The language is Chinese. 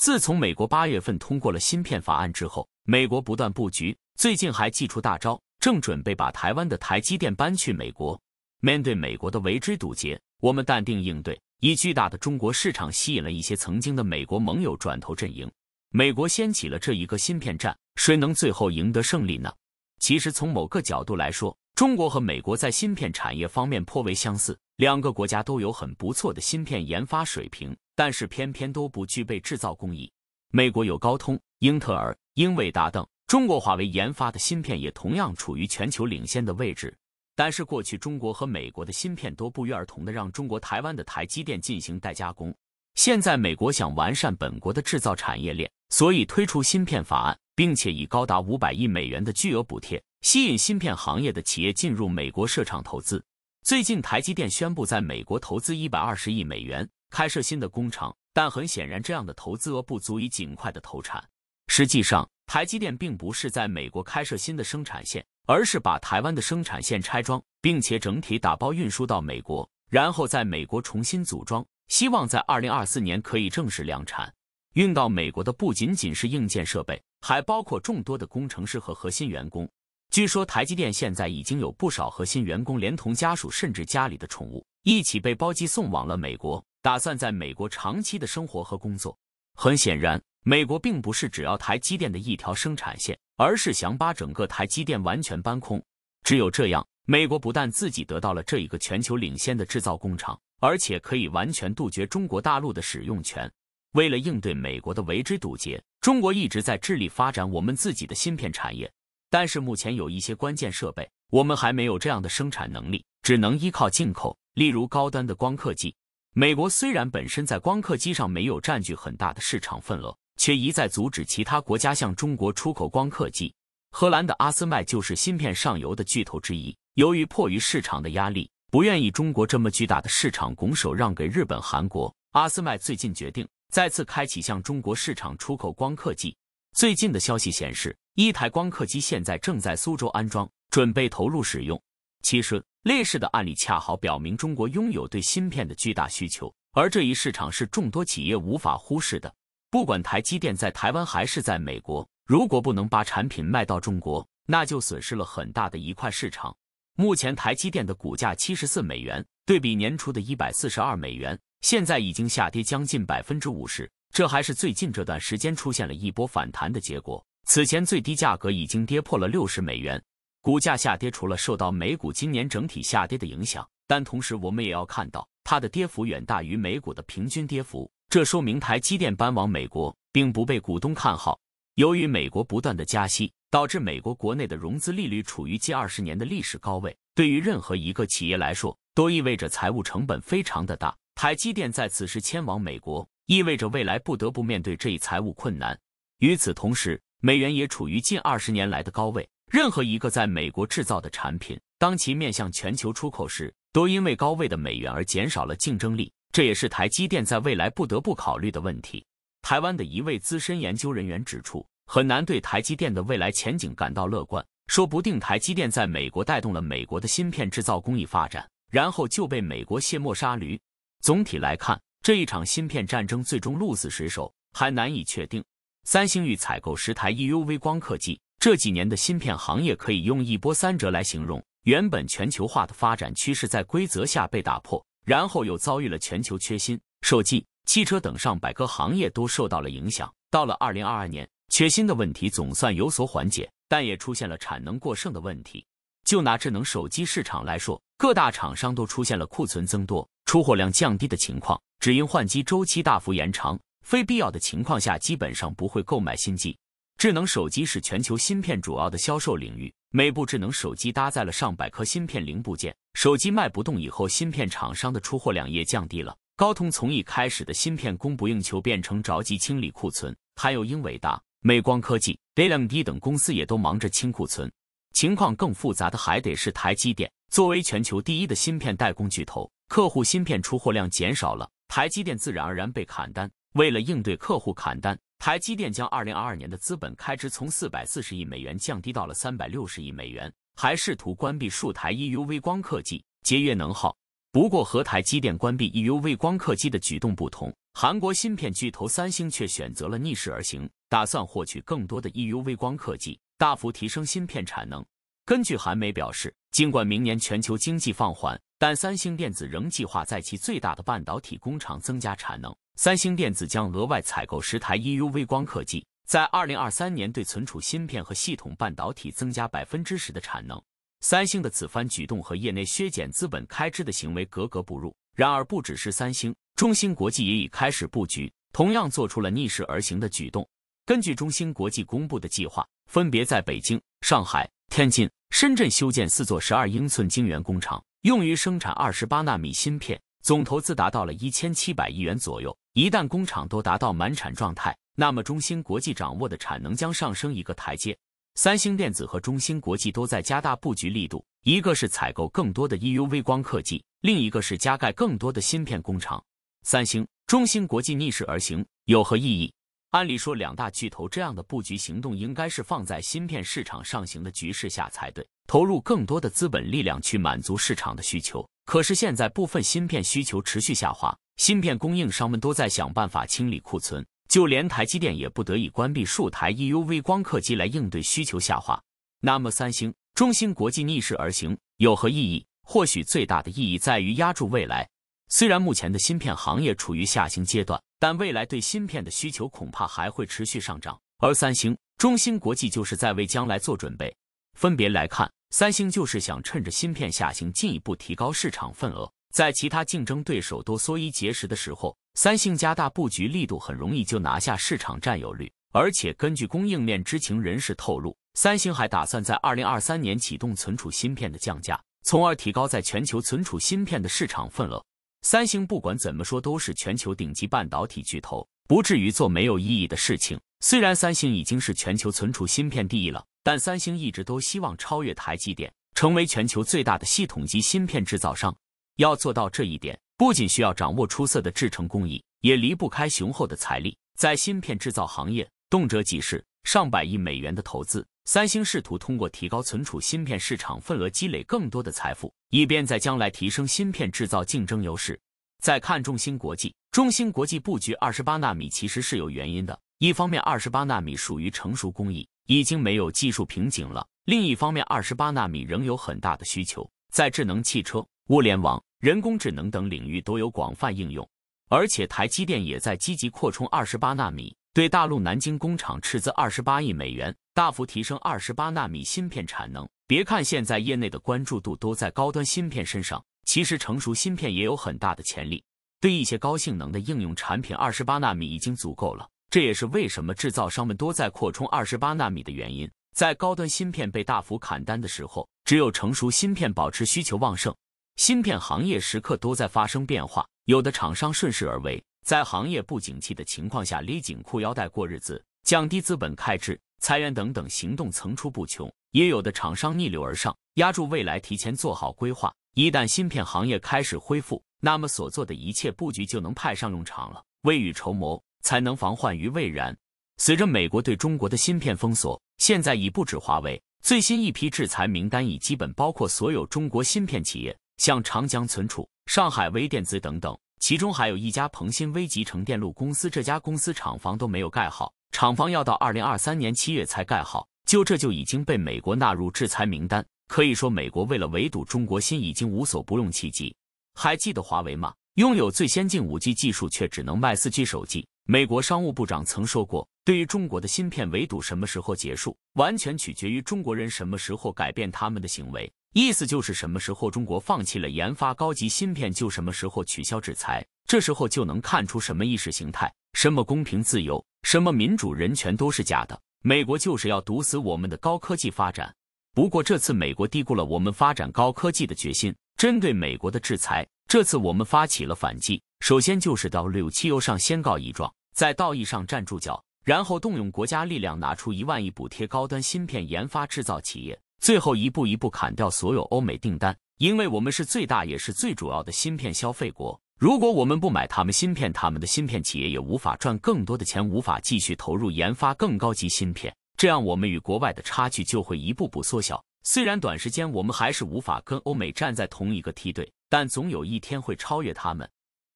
自从美国八月份通过了芯片法案之后，美国不断布局，最近还祭出大招，正准备把台湾的台积电搬去美国。面对美国的围追堵截，我们淡定应对，以巨大的中国市场吸引了一些曾经的美国盟友转投阵营。美国掀起了这一个芯片战，谁能最后赢得胜利呢？其实从某个角度来说，中国和美国在芯片产业方面颇为相似，两个国家都有很不错的芯片研发水平。但是偏偏都不具备制造工艺。美国有高通、英特尔、英伟达等，中国华为研发的芯片也同样处于全球领先的位置。但是过去中国和美国的芯片都不约而同的让中国台湾的台积电进行代加工。现在美国想完善本国的制造产业链，所以推出芯片法案，并且以高达五百亿美元的巨额补贴，吸引芯片行业的企业进入美国设厂投资。最近，台积电宣布在美国投资一百二十亿美元开设新的工厂，但很显然，这样的投资额不足以尽快的投产。实际上，台积电并不是在美国开设新的生产线，而是把台湾的生产线拆装，并且整体打包运输到美国，然后在美国重新组装，希望在二零二四年可以正式量产。运到美国的不仅仅是硬件设备，还包括众多的工程师和核心员工。据说台积电现在已经有不少核心员工，连同家属甚至家里的宠物一起被包机送往了美国，打算在美国长期的生活和工作。很显然，美国并不是只要台积电的一条生产线，而是想把整个台积电完全搬空。只有这样，美国不但自己得到了这一个全球领先的制造工厂，而且可以完全杜绝中国大陆的使用权。为了应对美国的围追堵截，中国一直在致力发展我们自己的芯片产业。但是目前有一些关键设备，我们还没有这样的生产能力，只能依靠进口。例如高端的光刻机，美国虽然本身在光刻机上没有占据很大的市场份额，却一再阻止其他国家向中国出口光刻机。荷兰的阿斯麦就是芯片上游的巨头之一，由于迫于市场的压力，不愿意中国这么巨大的市场拱手让给日本、韩国，阿斯麦最近决定再次开启向中国市场出口光刻机。最近的消息显示，一台光刻机现在正在苏州安装，准备投入使用。其实，类似的案例恰好表明，中国拥有对芯片的巨大需求，而这一市场是众多企业无法忽视的。不管台积电在台湾还是在美国，如果不能把产品卖到中国，那就损失了很大的一块市场。目前，台积电的股价七十四美元，对比年初的一百四十二美元，现在已经下跌将近百分之五十。这还是最近这段时间出现了一波反弹的结果。此前最低价格已经跌破了六十美元，股价下跌除了受到美股今年整体下跌的影响，但同时我们也要看到，它的跌幅远大于美股的平均跌幅。这说明台积电搬往美国并不被股东看好。由于美国不断的加息，导致美国国内的融资利率处于近二十年的历史高位，对于任何一个企业来说，都意味着财务成本非常的大。台积电在此时迁往美国。意味着未来不得不面对这一财务困难。与此同时，美元也处于近二十年来的高位。任何一个在美国制造的产品，当其面向全球出口时，都因为高位的美元而减少了竞争力。这也是台积电在未来不得不考虑的问题。台湾的一位资深研究人员指出，很难对台积电的未来前景感到乐观。说不定台积电在美国带动了美国的芯片制造工艺发展，然后就被美国卸磨杀驴。总体来看。这一场芯片战争最终鹿死谁手还难以确定。三星欲采购十台 EUV 光刻机。这几年的芯片行业可以用一波三折来形容。原本全球化的发展趋势在规则下被打破，然后又遭遇了全球缺芯。手机、汽车等上百个行业都受到了影响。到了二零二二年，缺芯的问题总算有所缓解，但也出现了产能过剩的问题。就拿智能手机市场来说，各大厂商都出现了库存增多、出货量降低的情况。只因换机周期大幅延长，非必要的情况下，基本上不会购买新机。智能手机是全球芯片主要的销售领域，每部智能手机搭载了上百颗芯片零部件。手机卖不动以后，芯片厂商的出货量也降低了。高通从一开始的芯片供不应求，变成着急清理库存。还有英伟达、美光科技、l e m d 等公司也都忙着清库存。情况更复杂的还得是台积电，作为全球第一的芯片代工巨头，客户芯片出货量减少了。台积电自然而然被砍单。为了应对客户砍单，台积电将二零二二年的资本开支从四百四十亿美元降低到了三百六十亿美元，还试图关闭数台 EUV 光刻机，节约能耗。不过，和台积电关闭 EUV 光刻机的举动不同，韩国芯片巨头三星却选择了逆势而行，打算获取更多的 EUV 光刻机，大幅提升芯片产能。根据韩媒表示。尽管明年全球经济放缓，但三星电子仍计划在其最大的半导体工厂增加产能。三星电子将额外采购十台 EUV 光刻机，在2023年对存储芯片和系统半导体增加百分之十的产能。三星的此番举动和业内削减资本开支的行为格格不入。然而，不只是三星，中芯国际也已开始布局，同样做出了逆势而行的举动。根据中芯国际公布的计划，分别在北京、上海、天津。深圳修建四座十二英寸晶圆工厂，用于生产二十八纳米芯片，总投资达到了一千七百亿元左右。一旦工厂都达到满产状态，那么中芯国际掌握的产能将上升一个台阶。三星电子和中芯国际都在加大布局力度，一个是采购更多的 EUV 光刻机，另一个是加盖更多的芯片工厂。三星、中芯国际逆势而行有何意义？按理说，两大巨头这样的布局行动，应该是放在芯片市场上行的局势下才对，投入更多的资本力量去满足市场的需求。可是现在部分芯片需求持续下滑，芯片供应商们都在想办法清理库存，就连台积电也不得已关闭数台 EUV 光刻机来应对需求下滑。那么，三星、中芯国际逆势而行有何意义？或许最大的意义在于压住未来。虽然目前的芯片行业处于下行阶段。但未来对芯片的需求恐怕还会持续上涨，而三星、中芯国际就是在为将来做准备。分别来看，三星就是想趁着芯片下行进一步提高市场份额，在其他竞争对手都缩衣节食的时候，三星加大布局力度，很容易就拿下市场占有率。而且根据供应链知情人士透露，三星还打算在二零二三年启动存储芯片的降价，从而提高在全球存储芯片的市场份额。三星不管怎么说都是全球顶级半导体巨头，不至于做没有意义的事情。虽然三星已经是全球存储芯片第一了，但三星一直都希望超越台积电，成为全球最大的系统级芯片制造商。要做到这一点，不仅需要掌握出色的制程工艺，也离不开雄厚的财力。在芯片制造行业，动辄几十。上百亿美元的投资，三星试图通过提高存储芯片市场份额，积累更多的财富，以便在将来提升芯片制造竞争优势。再看中芯国际，中芯国际布局二十八纳米其实是有原因的：一方面，二十八纳米属于成熟工艺，已经没有技术瓶颈了；另一方面，二十八纳米仍有很大的需求，在智能汽车、物联网、人工智能等领域都有广泛应用。而且，台积电也在积极扩充二十八纳米。对大陆南京工厂斥资二十八亿美元，大幅提升二十八纳米芯片产能。别看现在业内的关注度都在高端芯片身上，其实成熟芯片也有很大的潜力。对一些高性能的应用产品，二十八纳米已经足够了。这也是为什么制造商们都在扩充二十八纳米的原因。在高端芯片被大幅砍单的时候，只有成熟芯片保持需求旺盛。芯片行业时刻都在发生变化，有的厂商顺势而为。在行业不景气的情况下，勒紧裤腰带过日子，降低资本开支、裁员等等行动层出不穷。也有的厂商逆流而上，压住未来，提前做好规划。一旦芯片行业开始恢复，那么所做的一切布局就能派上用场了。未雨绸缪，才能防患于未然。随着美国对中国的芯片封锁，现在已不止华为，最新一批制裁名单已基本包括所有中国芯片企业，像长江存储、上海微电子等等。其中还有一家鹏新微集成电路公司，这家公司厂房都没有盖好，厂房要到二零二三年七月才盖好，就这就已经被美国纳入制裁名单。可以说，美国为了围堵中国芯，已经无所不用其极。还记得华为吗？拥有最先进5五 G 技术，却只能卖四 G 手机。美国商务部长曾说过：“对于中国的芯片围堵，什么时候结束，完全取决于中国人什么时候改变他们的行为。”意思就是什么时候中国放弃了研发高级芯片，就什么时候取消制裁。这时候就能看出什么意识形态、什么公平自由、什么民主人权都是假的。美国就是要毒死我们的高科技发展。不过这次美国低估了我们发展高科技的决心。针对美国的制裁，这次我们发起了反击。首先就是到柳汽油上先告一状，在道义上站住脚，然后动用国家力量，拿出一万亿补贴高端芯片研发制造企业。最后一步一步砍掉所有欧美订单，因为我们是最大也是最主要的芯片消费国。如果我们不买他们芯片，他们的芯片企业也无法赚更多的钱，无法继续投入研发更高级芯片。这样，我们与国外的差距就会一步步缩小。虽然短时间我们还是无法跟欧美站在同一个梯队，但总有一天会超越他们。